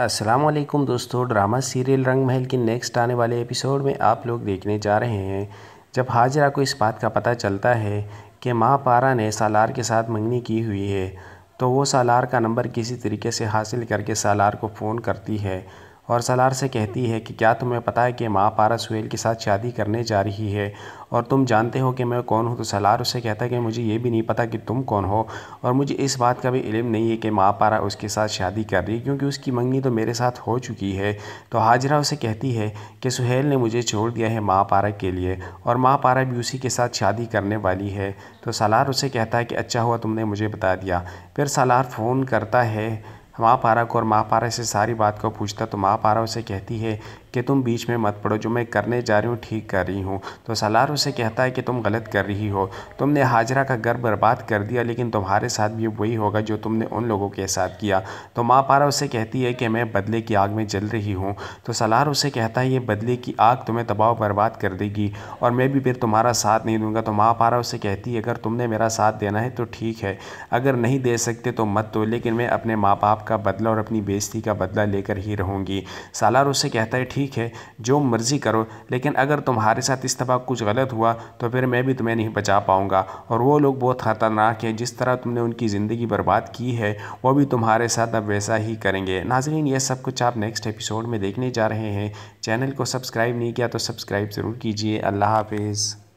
असलम दोस्तों drama serial रंग महल के नेक्स्ट आने वाले एपिसोड में आप लोग देखने जा रहे हैं जब हाजरा को इस बात का पता चलता है कि माँ पारा ने सालार के साथ मंगनी की हुई है तो वो सालार का नंबर किसी तरीके से हासिल करके सालार को फ़ोन करती है और सलार से कहती है कि क्या तुम्हें पता है कि माँ पारा सुहेल के साथ शादी करने जा रही है और तुम जानते हो कि मैं कौन हूँ तो सलार उससे कहता है कि मुझे ये भी नहीं पता कि तुम कौन हो और मुझे इस बात का भी इलम नहीं है कि माँ पारा उसके साथ शादी कर रही है क्योंकि उसकी मंगनी तो मेरे साथ हो चुकी है तो हाजरा उसे कहती है कि सुहेल ने मुझे छोड़ दिया है माँ पारा के लिए और माँ पारा भी उसी के साथ शादी करने वाली है तो सलार उसे कहता है कि अच्छा हुआ तुमने मुझे बता दिया फिर सलार फ़ोन करता है माँ पारा को और माँ पारा से सारी बात को पूछता तो माँ पारा उसे कहती है कि तुम बीच में मत पड़ो जो मैं करने जा रही हूँ ठीक कर रही हूँ तो सलार उसे कहता है कि तुम गलत कर रही हो तुमने हाजरा का घर बर्बाद कर दिया लेकिन तुम्हारे साथ भी वही होगा जो तुमने उन लोगों के साथ किया तो माँ पारा उसे कहती है कि मैं बदले की आग में जल रही हूँ तो सलार उसे कहता है ये बदले की आग तुम्हें दबाव बर्बाद कर देगी और मैं भी फिर तुम्हारा साथ नहीं दूंगा तो माँ पारा उसे कहती है अगर तुमने मेरा साथ देना है तो ठीक है अगर नहीं दे सकते तो मत तो लेकिन मैं अपने माँ बाप का बदला और अपनी बेजती का बदला लेकर ही रहूँगी सालार उसे कहता है ठीक है जो मर्ज़ी करो लेकिन अगर तुम्हारे साथ इस दफ़ा कुछ गलत हुआ तो फिर मैं भी तुम्हें नहीं बचा पाऊँगा और वो लोग बहुत ख़तरनाक हैं जिस तरह तुमने उनकी ज़िंदगी बर्बाद की है वो भी तुम्हारे साथ अब वैसा ही करेंगे नाजरीन ये सब कुछ आप नेक्स्ट एपिसोड में देखने जा रहे हैं चैनल को सब्सक्राइब नहीं किया तो सब्सक्राइब ज़रूर कीजिए अल्लाह हाफिज़